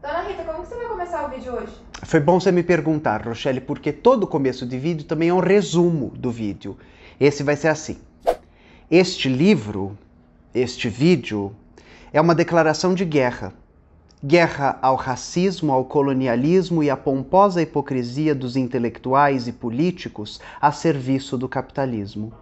Dona Rita, como que você vai começar o vídeo hoje? Foi bom você me perguntar, Rochelle, porque todo começo de vídeo também é um resumo do vídeo. Esse vai ser assim. Este livro, este vídeo, é uma declaração de guerra. Guerra ao racismo, ao colonialismo e à pomposa hipocrisia dos intelectuais e políticos a serviço do capitalismo.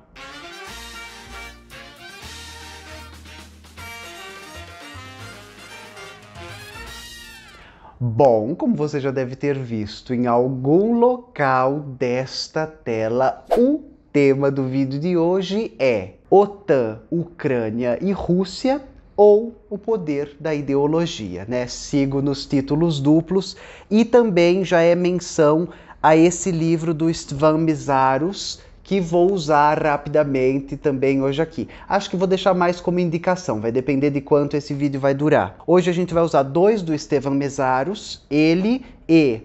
Bom, como você já deve ter visto em algum local desta tela, o tema do vídeo de hoje é OTAN, Ucrânia e Rússia ou o poder da ideologia, né? Sigo nos títulos duplos e também já é menção a esse livro do Stvan Mizaros, que vou usar rapidamente também hoje aqui. Acho que vou deixar mais como indicação, vai depender de quanto esse vídeo vai durar. Hoje a gente vai usar dois do Estevam Mesaros, ele e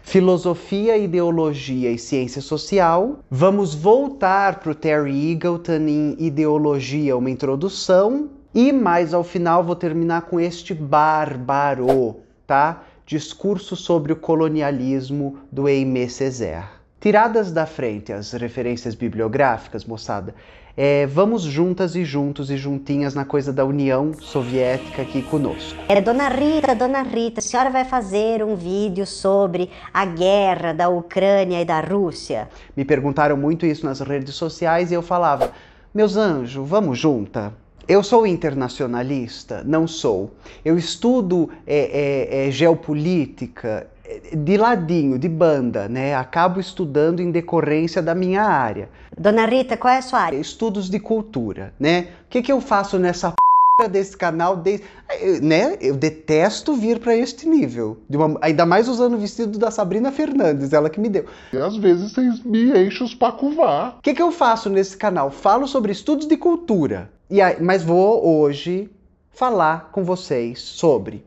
Filosofia, Ideologia e Ciência Social. Vamos voltar para o Terry Eagleton em Ideologia, uma introdução. E mais ao final vou terminar com este bárbaro, tá? Discurso sobre o colonialismo do Aimé Césaire. Tiradas da frente as referências bibliográficas, moçada, é, vamos juntas e juntos e juntinhas na coisa da União Soviética aqui conosco. É, dona Rita, dona Rita, a senhora vai fazer um vídeo sobre a guerra da Ucrânia e da Rússia? Me perguntaram muito isso nas redes sociais e eu falava, meus anjos, vamos junta. Eu sou internacionalista? Não sou. Eu estudo é, é, é, geopolítica? de ladinho, de banda, né? Acabo estudando em decorrência da minha área. Dona Rita, qual é a sua área? Estudos de cultura, né? O que, que eu faço nessa p... desse canal desde, eh, né? Eu detesto vir para este nível, uma... ainda mais usando o vestido da Sabrina Fernandes, ela que me deu. E às vezes vocês me enchem os pacuvar. O que, que eu faço nesse canal? Falo sobre estudos de cultura. E aí... mas vou hoje falar com vocês sobre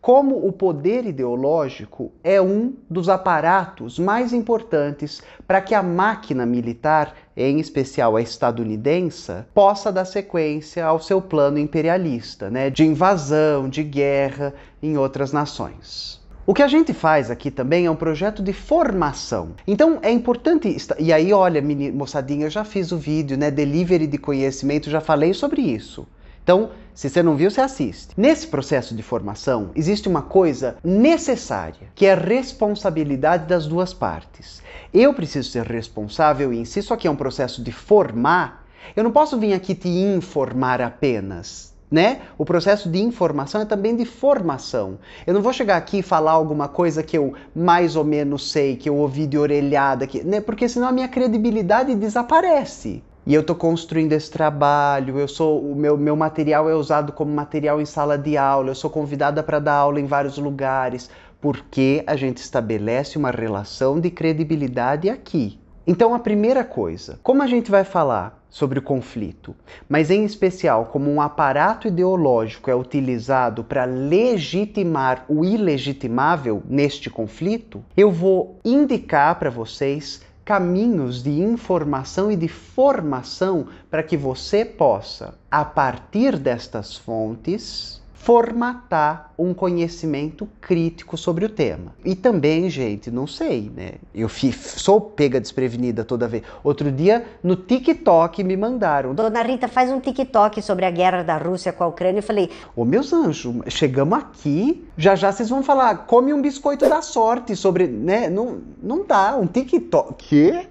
como o poder ideológico é um dos aparatos mais importantes para que a máquina militar, em especial a estadunidense, possa dar sequência ao seu plano imperialista, né, de invasão, de guerra em outras nações. O que a gente faz aqui também é um projeto de formação. Então é importante. E aí, olha, moçadinha, eu já fiz o vídeo, né? Delivery de conhecimento, já falei sobre isso. Então, se você não viu, você assiste. Nesse processo de formação, existe uma coisa necessária, que é a responsabilidade das duas partes. Eu preciso ser responsável, em si. isso aqui é um processo de formar, eu não posso vir aqui te informar apenas. Né? O processo de informação é também de formação. Eu não vou chegar aqui e falar alguma coisa que eu mais ou menos sei, que eu ouvi de orelhada, que, né? porque senão a minha credibilidade desaparece e eu estou construindo esse trabalho, eu sou o meu, meu material é usado como material em sala de aula, eu sou convidada para dar aula em vários lugares, porque a gente estabelece uma relação de credibilidade aqui. Então a primeira coisa, como a gente vai falar sobre o conflito, mas em especial como um aparato ideológico é utilizado para legitimar o ilegitimável neste conflito, eu vou indicar para vocês caminhos de informação e de formação para que você possa, a partir destas fontes, formatar um conhecimento crítico sobre o tema. E também, gente, não sei, né? Eu sou pega desprevenida toda vez. Outro dia, no TikTok, me mandaram. Dona Rita, faz um TikTok sobre a guerra da Rússia com a Ucrânia. Eu falei, ô meus anjos, chegamos aqui, já já vocês vão falar, come um biscoito da sorte sobre, né? Não, não dá, um TikTok. Quê?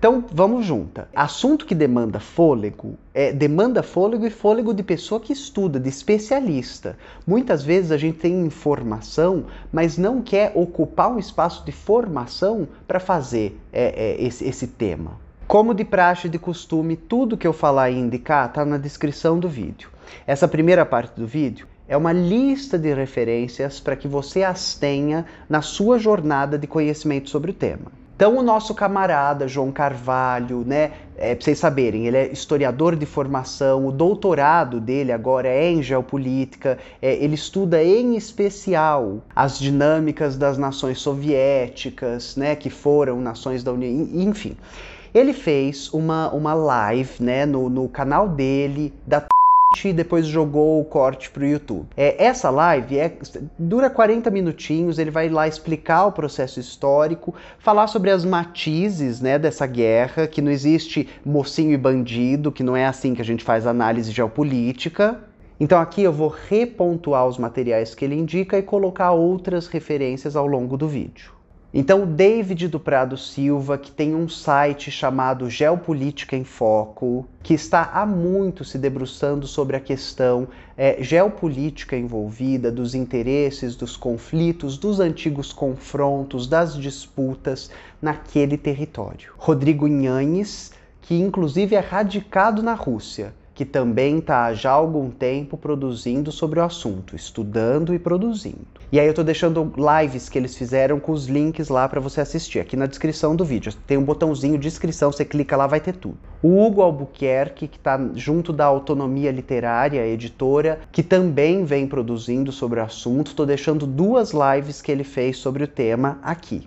Então vamos junta. Assunto que demanda fôlego é, demanda fôlego e fôlego de pessoa que estuda, de especialista. Muitas vezes a gente tem informação, mas não quer ocupar um espaço de formação para fazer é, é, esse, esse tema. Como de praxe de costume, tudo que eu falar e indicar está na descrição do vídeo. Essa primeira parte do vídeo é uma lista de referências para que você as tenha na sua jornada de conhecimento sobre o tema. Então, o nosso camarada João Carvalho, né? É, pra vocês saberem, ele é historiador de formação, o doutorado dele agora é em geopolítica, é, ele estuda em especial as dinâmicas das nações soviéticas, né? Que foram nações da União, enfim. Ele fez uma, uma live né, no, no canal dele da e depois jogou o corte pro YouTube. É, essa live é, dura 40 minutinhos, ele vai lá explicar o processo histórico, falar sobre as matizes né, dessa guerra, que não existe mocinho e bandido, que não é assim que a gente faz análise geopolítica. Então aqui eu vou repontuar os materiais que ele indica e colocar outras referências ao longo do vídeo. Então, o David do Prado Silva, que tem um site chamado Geopolítica em Foco, que está há muito se debruçando sobre a questão é, geopolítica envolvida, dos interesses, dos conflitos, dos antigos confrontos, das disputas naquele território. Rodrigo Inhanes, que inclusive é radicado na Rússia, que também está já há algum tempo produzindo sobre o assunto, estudando e produzindo. E aí eu estou deixando lives que eles fizeram com os links lá para você assistir. Aqui na descrição do vídeo tem um botãozinho de descrição, você clica lá vai ter tudo. O Hugo Albuquerque, que está junto da Autonomia Literária, editora, que também vem produzindo sobre o assunto, estou deixando duas lives que ele fez sobre o tema aqui.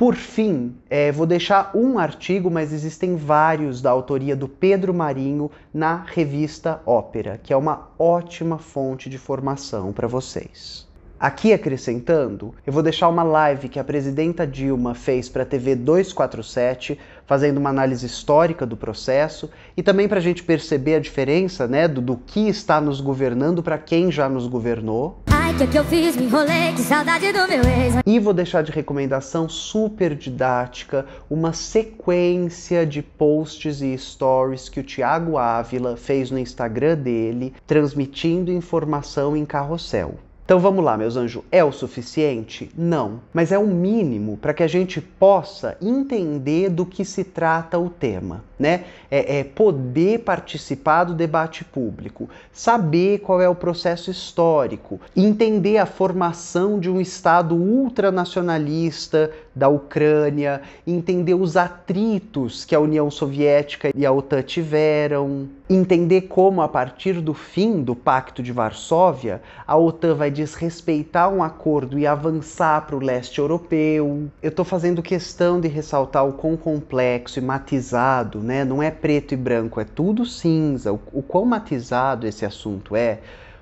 Por fim, é, vou deixar um artigo, mas existem vários da autoria do Pedro Marinho na revista Ópera, que é uma ótima fonte de formação para vocês. Aqui acrescentando, eu vou deixar uma live que a presidenta Dilma fez para a TV 247, fazendo uma análise histórica do processo e também para a gente perceber a diferença né, do, do que está nos governando para quem já nos governou. É que eu fiz? Me enrolei, que saudade do meu ex. E vou deixar de recomendação super didática uma sequência de posts e stories que o Thiago Ávila fez no Instagram dele, transmitindo informação em carrossel. Então vamos lá, meus anjos, é o suficiente? Não, mas é o mínimo para que a gente possa entender do que se trata o tema, né? É, é, poder participar do debate público, saber qual é o processo histórico, entender a formação de um Estado ultranacionalista da Ucrânia, entender os atritos que a União Soviética e a OTAN tiveram, entender como, a partir do fim do Pacto de Varsóvia, a OTAN vai desrespeitar um acordo e avançar para o leste europeu. Eu estou fazendo questão de ressaltar o quão complexo e matizado, né? não é preto e branco, é tudo cinza, o, o quão matizado esse assunto é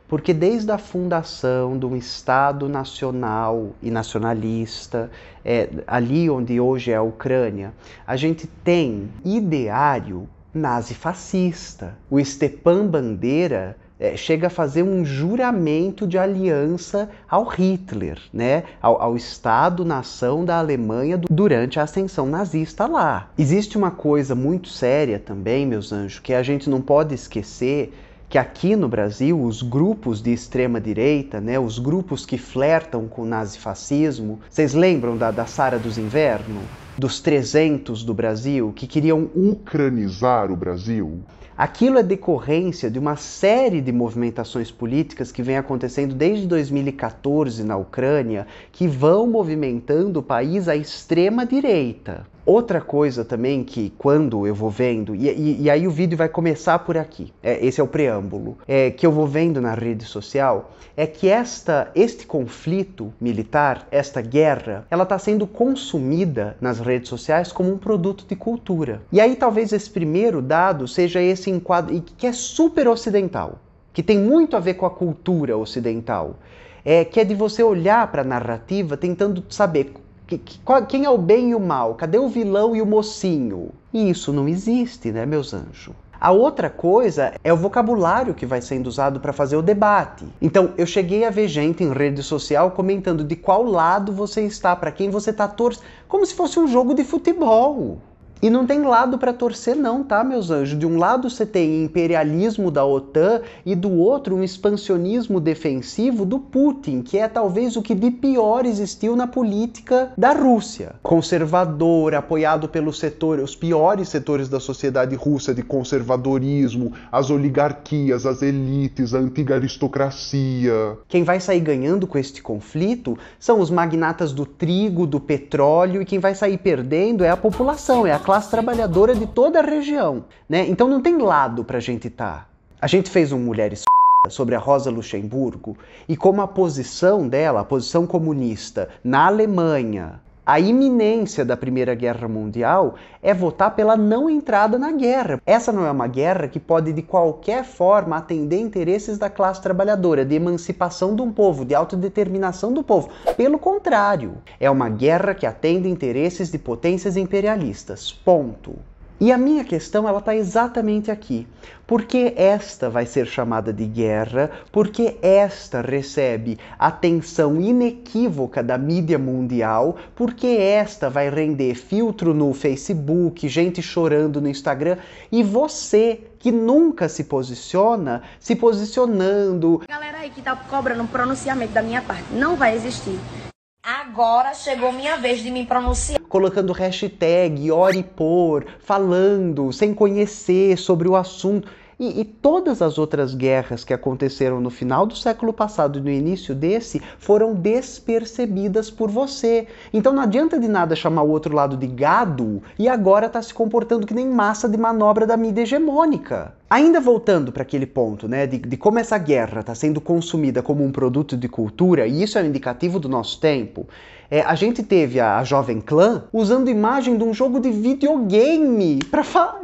porque desde a fundação de um Estado nacional e nacionalista, é, ali onde hoje é a Ucrânia, a gente tem ideário nazifascista. O Stepan Bandeira é, chega a fazer um juramento de aliança ao Hitler, né? ao, ao Estado-nação da Alemanha durante a ascensão nazista lá. Existe uma coisa muito séria também, meus anjos, que a gente não pode esquecer que aqui no Brasil os grupos de extrema direita, né, os grupos que flertam com o nazifascismo, vocês lembram da, da Sara dos Inverno? Dos 300 do Brasil que queriam ucranizar o Brasil? Aquilo é decorrência de uma série de movimentações políticas que vem acontecendo desde 2014 na Ucrânia, que vão movimentando o país à extrema direita. Outra coisa também que quando eu vou vendo, e, e, e aí o vídeo vai começar por aqui, é, esse é o preâmbulo, é, que eu vou vendo na rede social, é que esta, este conflito militar, esta guerra, ela está sendo consumida nas redes sociais como um produto de cultura. E aí talvez esse primeiro dado seja esse enquadro, que é super ocidental, que tem muito a ver com a cultura ocidental. É, que é de você olhar para a narrativa tentando saber qual, quem é o bem e o mal? Cadê o vilão e o mocinho? E isso não existe, né, meus anjos? A outra coisa é o vocabulário que vai sendo usado para fazer o debate. Então, eu cheguei a ver gente em rede social comentando de qual lado você está, para quem você está torcendo, como se fosse um jogo de futebol. E não tem lado para torcer não, tá, meus anjos? De um lado você tem imperialismo da OTAN e do outro um expansionismo defensivo do Putin, que é talvez o que de pior existiu na política da Rússia. Conservador, apoiado pelos setores, os piores setores da sociedade russa de conservadorismo, as oligarquias, as elites, a antiga aristocracia. Quem vai sair ganhando com este conflito são os magnatas do trigo, do petróleo e quem vai sair perdendo é a população, é a classe trabalhadora de toda a região, né? Então não tem lado para a gente estar. Tá. A gente fez um Mulheres sobre a Rosa Luxemburgo e como a posição dela, a posição comunista na Alemanha, a iminência da Primeira Guerra Mundial é votar pela não entrada na guerra. Essa não é uma guerra que pode de qualquer forma atender interesses da classe trabalhadora, de emancipação de um povo, de autodeterminação do povo. Pelo contrário, é uma guerra que atende interesses de potências imperialistas. Ponto. E a minha questão ela está exatamente aqui. Por que esta vai ser chamada de guerra? Porque esta recebe atenção inequívoca da mídia mundial? Porque esta vai render filtro no Facebook, gente chorando no Instagram? E você que nunca se posiciona, se posicionando. Galera aí que tá cobrando um pronunciamento da minha parte, não vai existir. Agora chegou minha vez de me pronunciar. Colocando hashtag, ore por, falando, sem conhecer sobre o assunto. E, e, todas as outras guerras que aconteceram no final do século passado e no início desse foram despercebidas por você. Então não adianta de nada chamar o outro lado de gado e agora está se comportando que nem massa de manobra da mídia hegemônica. Ainda voltando para aquele ponto, né, de, de como essa guerra está sendo consumida como um produto de cultura, e isso é um indicativo do nosso tempo, é, a gente teve a, a Jovem Clã usando imagem de um jogo de videogame para falar.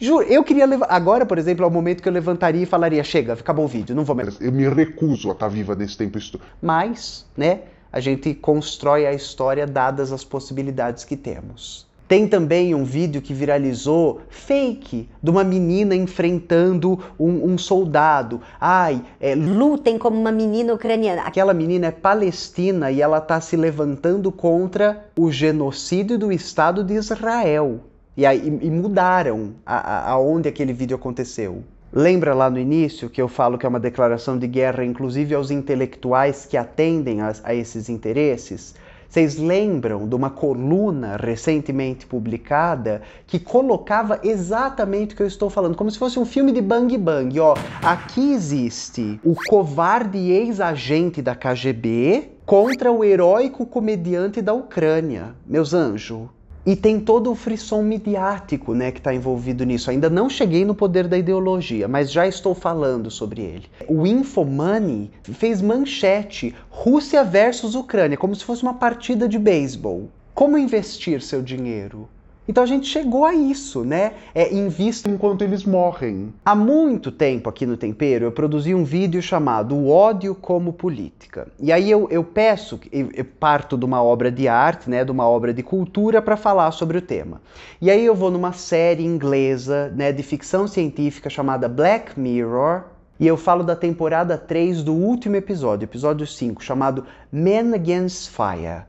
Juro, eu queria levar. Agora, por exemplo, é o momento que eu levantaria e falaria: chega, acabou o vídeo, não vou mais. Eu me recuso a estar tá viva nesse tempo histórico. Mas, né? A gente constrói a história dadas as possibilidades que temos. Tem também um vídeo que viralizou fake de uma menina enfrentando um, um soldado. Ai, é, lutem como uma menina ucraniana. Aquela menina é palestina e ela está se levantando contra o genocídio do Estado de Israel. E, aí, e mudaram a, aonde aquele vídeo aconteceu. Lembra lá no início que eu falo que é uma declaração de guerra, inclusive aos intelectuais que atendem a, a esses interesses? Vocês lembram de uma coluna recentemente publicada que colocava exatamente o que eu estou falando, como se fosse um filme de bang bang, ó. Aqui existe o covarde ex-agente da KGB contra o heróico comediante da Ucrânia. Meus anjos, e tem todo o frisson midiático né, que está envolvido nisso. Ainda não cheguei no poder da ideologia, mas já estou falando sobre ele. O Infomoney fez manchete Rússia versus Ucrânia, como se fosse uma partida de beisebol. Como investir seu dinheiro? Então a gente chegou a isso, né? É invista enquanto eles morrem. Há muito tempo aqui no Tempero eu produzi um vídeo chamado O ódio como política. E aí eu, eu peço, eu, eu parto de uma obra de arte, né, de uma obra de cultura para falar sobre o tema. E aí eu vou numa série inglesa, né, de ficção científica chamada Black Mirror, e eu falo da temporada 3 do último episódio, episódio 5, chamado Men Against Fire.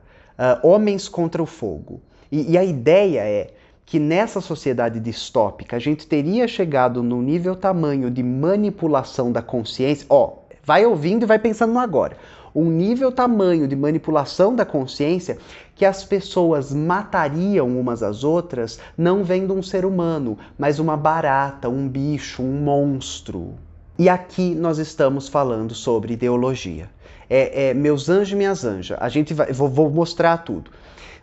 Uh, Homens contra o Fogo. E, e a ideia é que nessa sociedade distópica a gente teria chegado num nível tamanho de manipulação da consciência. Ó, vai ouvindo e vai pensando no agora. Um nível tamanho de manipulação da consciência que as pessoas matariam umas às outras, não vendo um ser humano, mas uma barata, um bicho, um monstro. E aqui nós estamos falando sobre ideologia. É, é meus anjos e minhas anjas. A gente vai, vou, vou mostrar tudo.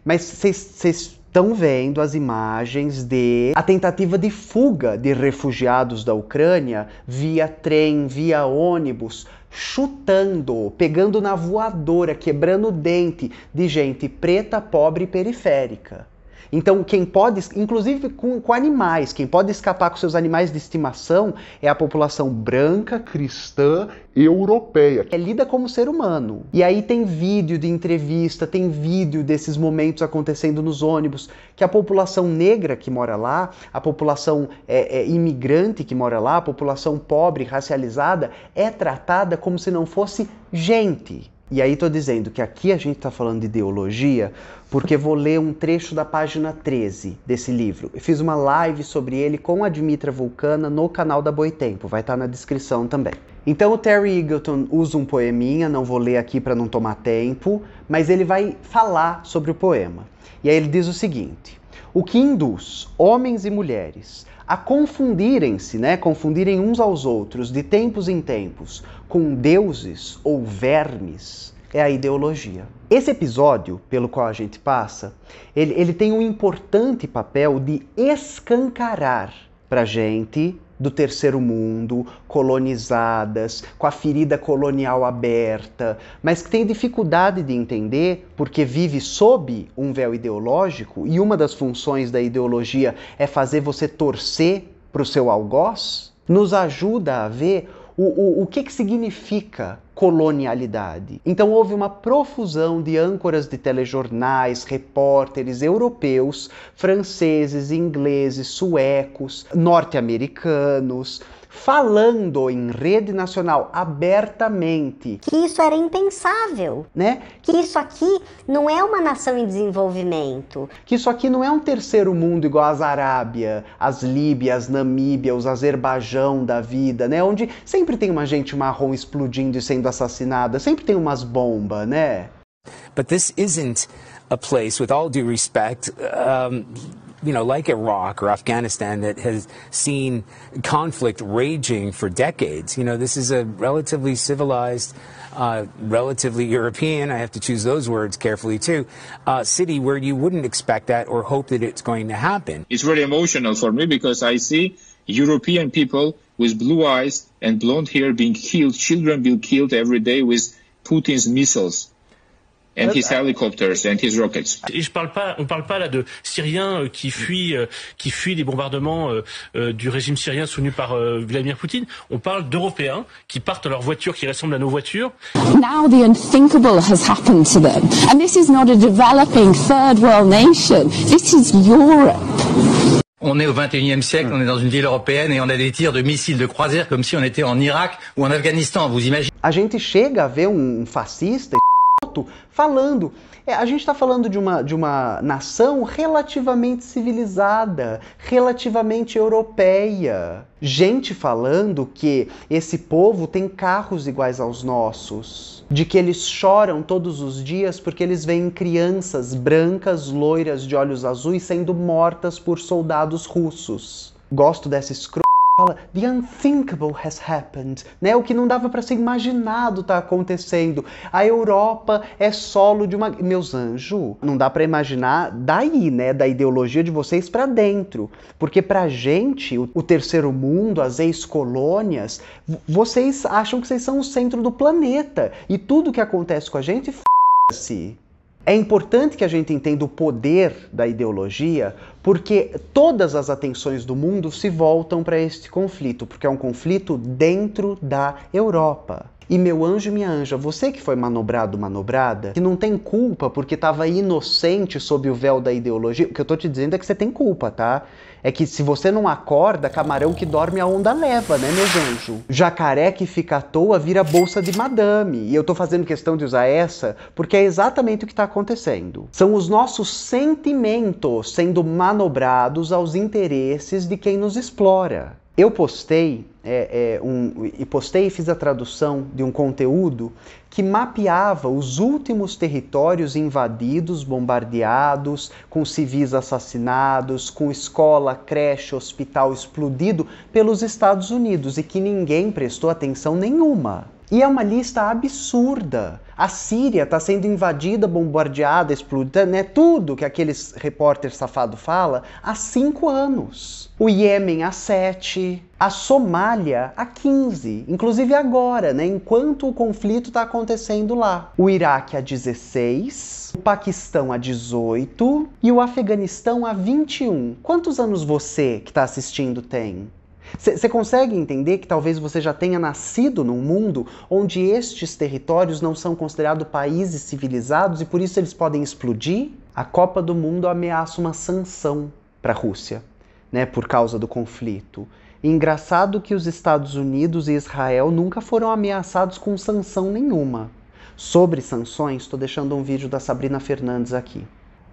Mas vocês estão vendo as imagens de a tentativa de fuga de refugiados da Ucrânia via trem, via ônibus, chutando, pegando na voadora, quebrando dente de gente preta, pobre e periférica. Então, quem pode, inclusive com, com, animais, quem pode escapar com seus animais de estimação é a população branca, cristã, europeia. É lida como ser humano. E aí tem vídeo de entrevista, tem vídeo desses momentos acontecendo nos ônibus, que a população negra que mora lá, a população é, é, imigrante que mora lá, a população pobre, racializada, é tratada como se não fosse gente. E aí estou dizendo que aqui a gente está falando de ideologia, porque vou ler um trecho da página 13 desse livro. Eu fiz uma live sobre ele com a Dmitra Vulcana no canal da Boitempo, vai estar tá na descrição também. Então o Terry Eagleton usa um poeminha, não vou ler aqui para não tomar tempo, mas ele vai falar sobre o poema. E aí ele diz o seguinte: o que induz homens e mulheres a confundirem-se, né, confundirem uns aos outros de tempos em tempos com deuses ou vermes, é a ideologia. Esse episódio pelo qual a gente passa, ele, ele tem um importante papel de escancarar para gente do terceiro mundo, colonizadas, com a ferida colonial aberta, mas que tem dificuldade de entender porque vive sob um véu ideológico e uma das funções da ideologia é fazer você torcer para o seu algoz, nos ajuda a ver o, o, o que, que significa colonialidade? Então houve uma profusão de âncoras de telejornais, repórteres europeus, franceses, ingleses, suecos, norte-americanos, falando em rede nacional abertamente que isso era impensável, né? Que isso aqui não é uma nação em desenvolvimento, que isso aqui não é um terceiro mundo igual as Arábia, as Líbia, as Namíbia, os Azerbaijão da vida, né? Onde sempre tem uma gente marrom explodindo e sendo assassinada, sempre tem umas bombas, né? But this isn't a place with all due respect um... you know, like Iraq or Afghanistan that has seen conflict raging for decades. You know, this is a relatively civilized, uh, relatively European, I have to choose those words carefully too, uh, city where you wouldn't expect that or hope that it's going to happen. It's really emotional for me because I see European people with blue eyes and blonde hair being killed, children being killed every day with Putin's missiles. Et je parle pas, on parle pas là de Syriens euh, qui fuient, euh, qui fuient les bombardements euh, du régime syrien soutenu par Vladimir Poutine. On parle d'Européens qui partent leurs voitures, qui ressemblent à nos voitures. Now the unthinkable has happened to them, and this is not a developing third world nation. This is Europe. On est au 21e siècle, on est dans une ville européenne et on a des tirs de missiles de croisière comme si on était en Irak ou en Afghanistan, vous imaginez A gente chega a ver um falando. É, a gente está falando de uma, de uma nação relativamente civilizada, relativamente europeia. Gente falando que esse povo tem carros iguais aos nossos, de que eles choram todos os dias porque eles veem crianças brancas, loiras, de olhos azuis sendo mortas por soldados russos. Gosto dessa escrota fala the unthinkable has happened, né? O que não dava para ser imaginado está acontecendo. A Europa é solo de uma meus anjos, não dá para imaginar daí, né, da ideologia de vocês para dentro, porque pra gente, o, terceiro mundo, as ex-colônias, vocês acham que vocês são o centro do planeta e tudo que acontece com a gente se. É importante que a gente entenda o poder da ideologia, porque todas as atenções do mundo se voltam para este conflito, porque é um conflito dentro da Europa. E meu anjo minha anja, você que foi manobrado, manobrada, que não tem culpa porque estava inocente sob o véu da ideologia, o que eu tô te dizendo é que você tem culpa, tá? É que se você não acorda, camarão que dorme a onda leva, né, meu anjo? Jacaré que fica à toa vira bolsa de madame. E eu tô fazendo questão de usar essa porque é exatamente o que tá acontecendo. São os nossos sentimentos sendo manobrados aos interesses de quem nos explora eu postei é, é, um, e postei e fiz a tradução de um conteúdo que mapeava os últimos territórios invadidos, bombardeados, com civis assassinados, com escola, creche, hospital explodido pelos Estados Unidos e que ninguém prestou atenção nenhuma. E é uma lista absurda a Síria está sendo invadida, bombardeada, explodida, né? Tudo que aqueles repórter safado fala há cinco anos. O Iêmen há sete, a Somália há 15, inclusive agora, né? Enquanto o conflito está acontecendo lá. O Iraque há 16, o Paquistão há 18 e o Afeganistão há 21. Quantos anos você que está assistindo tem? Você consegue entender que talvez você já tenha nascido num mundo onde estes territórios não são considerados países civilizados e por isso eles podem explodir? A Copa do Mundo ameaça uma sanção para a Rússia, né, por causa do conflito. engraçado que os Estados Unidos e Israel nunca foram ameaçados com sanção nenhuma. Sobre sanções, estou deixando um vídeo da Sabrina Fernandes aqui.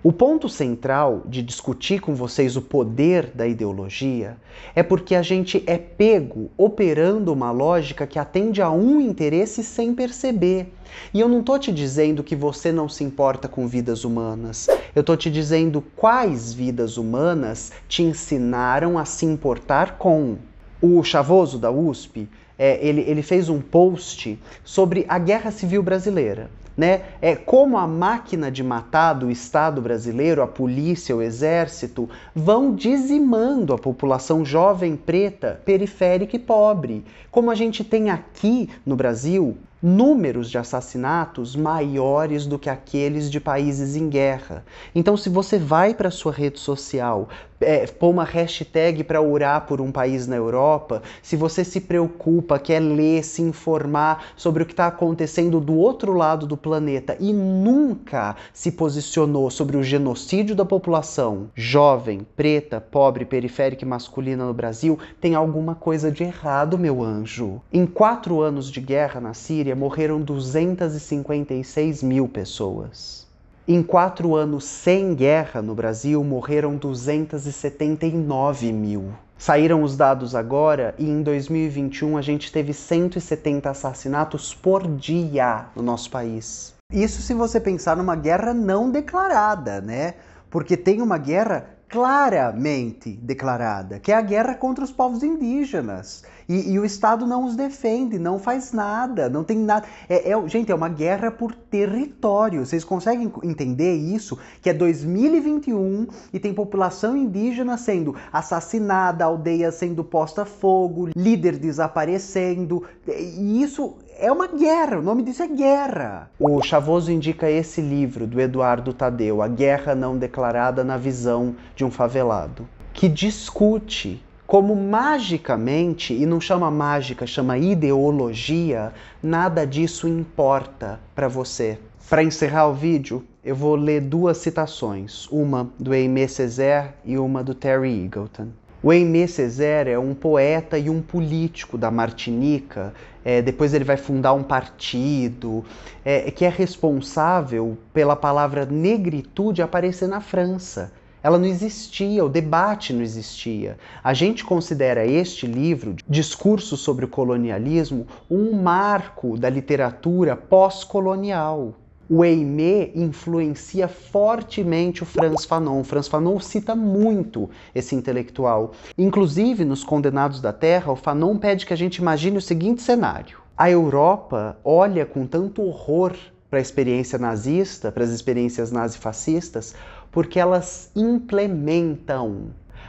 O ponto central de discutir com vocês o poder da ideologia é porque a gente é pego operando uma lógica que atende a um interesse sem perceber. E eu não estou te dizendo que você não se importa com vidas humanas. Eu estou te dizendo quais vidas humanas te ensinaram a se importar com. O Chavoso da USP, é, ele, ele fez um post sobre a Guerra Civil Brasileira né? É como a máquina de matar do Estado brasileiro, a polícia, o exército, vão dizimando a população jovem preta, periférica e pobre. Como a gente tem aqui no Brasil números de assassinatos maiores do que aqueles de países em guerra. Então, se você vai para sua rede social é, pôr uma hashtag para orar por um país na Europa, se você se preocupa, quer ler, se informar sobre o que está acontecendo do outro lado do planeta e nunca se posicionou sobre o genocídio da população jovem, preta, pobre, periférica e masculina no Brasil, tem alguma coisa de errado, meu anjo. Em quatro anos de guerra na Síria, morreram 256 mil pessoas. Em quatro anos sem guerra no Brasil, morreram 279 mil. Saíram os dados agora e em 2021 a gente teve 170 assassinatos por dia no nosso país. Isso se você pensar numa guerra não declarada, né? Porque tem uma guerra claramente declarada, que é a guerra contra os povos indígenas. E, e o Estado não os defende, não faz nada, não tem nada. É, é, gente, é uma guerra por território. Vocês conseguem entender isso? Que é 2021 e tem população indígena sendo assassinada, aldeia sendo posta a fogo, líder desaparecendo. E isso é uma guerra, o nome disso é guerra. O Chavoso indica esse livro do Eduardo Tadeu, A Guerra Não Declarada na Visão de um Favelado, que discute como magicamente, e não chama mágica, chama ideologia, nada disso importa para você. Para encerrar o vídeo, eu vou ler duas citações, uma do Aimé Césaire e uma do Terry Eagleton. O Aimé Césaire é um poeta e um político da Martinica. É, depois ele vai fundar um partido é, que é responsável pela palavra negritude aparecer na França. Ela não existia, o debate não existia. A gente considera este livro, Discurso sobre o Colonialismo, um marco da literatura pós-colonial. O Aimé influencia fortemente o Franz Fanon. Franz Fanon cita muito esse intelectual. Inclusive, nos Condenados da Terra, o Fanon pede que a gente imagine o seguinte cenário. A Europa olha com tanto horror para a experiência nazista, para as experiências nazifascistas, porque elas implementam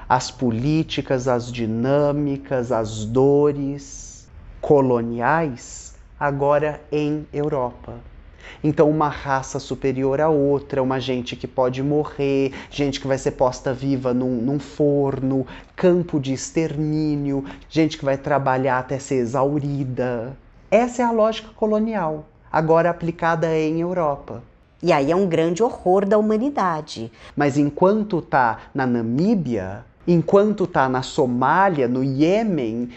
as políticas, as dinâmicas, as dores coloniais agora em Europa. Então, uma raça superior a outra, uma gente que pode morrer, gente que vai ser posta viva num, num forno, campo de extermínio, gente que vai trabalhar até ser exaurida. Essa é a lógica colonial, agora aplicada em Europa. E aí é um grande horror da humanidade. Mas enquanto tá na Namíbia, enquanto tá na Somália, no Iêmen,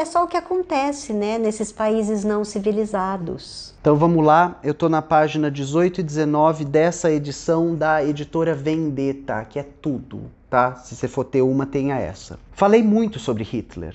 é só o que acontece né, nesses países não civilizados. Então vamos lá, eu estou na página 18 e 19 dessa edição da editora Vendetta, que é tudo, tá? Se você for ter uma, tenha essa. Falei muito sobre Hitler.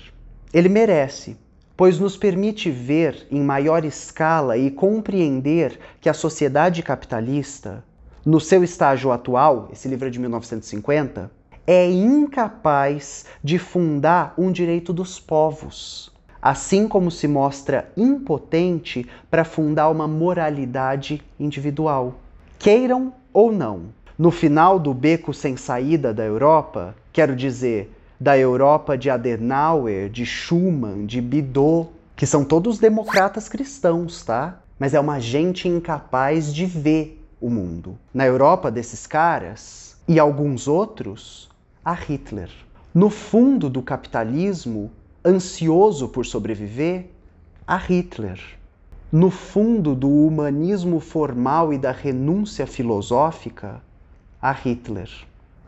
Ele merece, pois nos permite ver em maior escala e compreender que a sociedade capitalista, no seu estágio atual, esse livro é de 1950, é incapaz de fundar um direito dos povos, assim como se mostra impotente para fundar uma moralidade individual. Queiram ou não, no final do beco sem saída da Europa, quero dizer, da Europa de Adenauer, de Schumann, de Bidot, que são todos democratas cristãos, tá? Mas é uma gente incapaz de ver o mundo. Na Europa desses caras e alguns outros, a Hitler. No fundo do capitalismo, ansioso por sobreviver, a Hitler. No fundo do humanismo formal e da renúncia filosófica, a Hitler.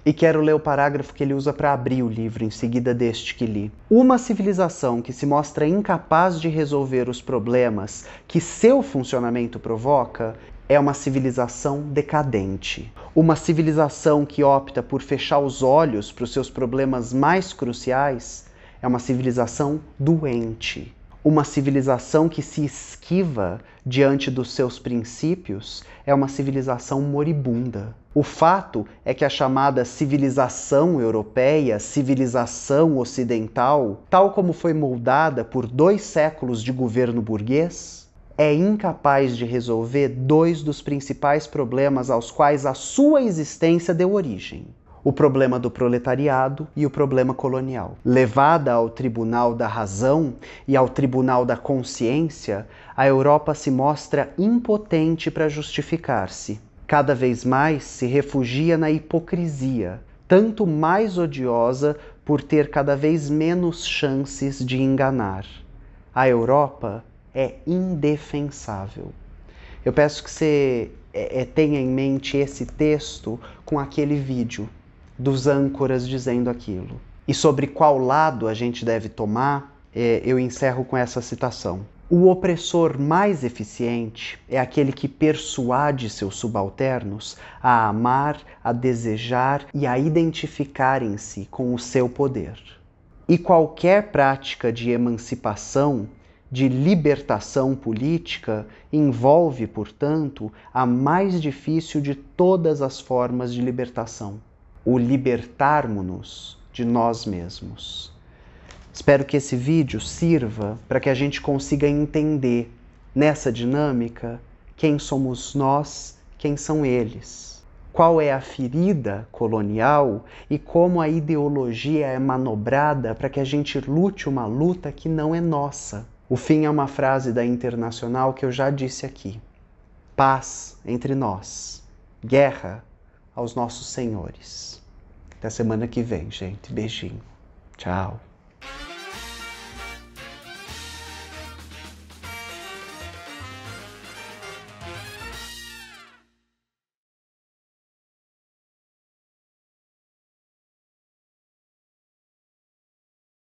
E quero ler o parágrafo que ele usa para abrir o livro, em seguida deste que li. Uma civilização que se mostra incapaz de resolver os problemas que seu funcionamento provoca é uma civilização decadente. Uma civilização que opta por fechar os olhos para os seus problemas mais cruciais é uma civilização doente. Uma civilização que se esquiva diante dos seus princípios é uma civilização moribunda. O fato é que a chamada civilização europeia, civilização ocidental, tal como foi moldada por dois séculos de governo burguês, é incapaz de resolver dois dos principais problemas aos quais a sua existência deu origem: o problema do proletariado e o problema colonial. Levada ao tribunal da razão e ao tribunal da consciência, a Europa se mostra impotente para justificar-se. Cada vez mais se refugia na hipocrisia, tanto mais odiosa por ter cada vez menos chances de enganar. A Europa é indefensável. Eu peço que você é, é, tenha em mente esse texto com aquele vídeo dos âncoras dizendo aquilo. E sobre qual lado a gente deve tomar, é, eu encerro com essa citação. O opressor mais eficiente é aquele que persuade seus subalternos a amar, a desejar e a identificarem-se com o seu poder. E qualquer prática de emancipação de libertação política envolve, portanto, a mais difícil de todas as formas de libertação, o libertarmos-nos de nós mesmos. Espero que esse vídeo sirva para que a gente consiga entender nessa dinâmica quem somos nós, quem são eles. Qual é a ferida colonial e como a ideologia é manobrada para que a gente lute uma luta que não é nossa. O fim é uma frase da Internacional que eu já disse aqui. Paz entre nós, guerra aos nossos senhores. Até semana que vem, gente. Beijinho. Tchau.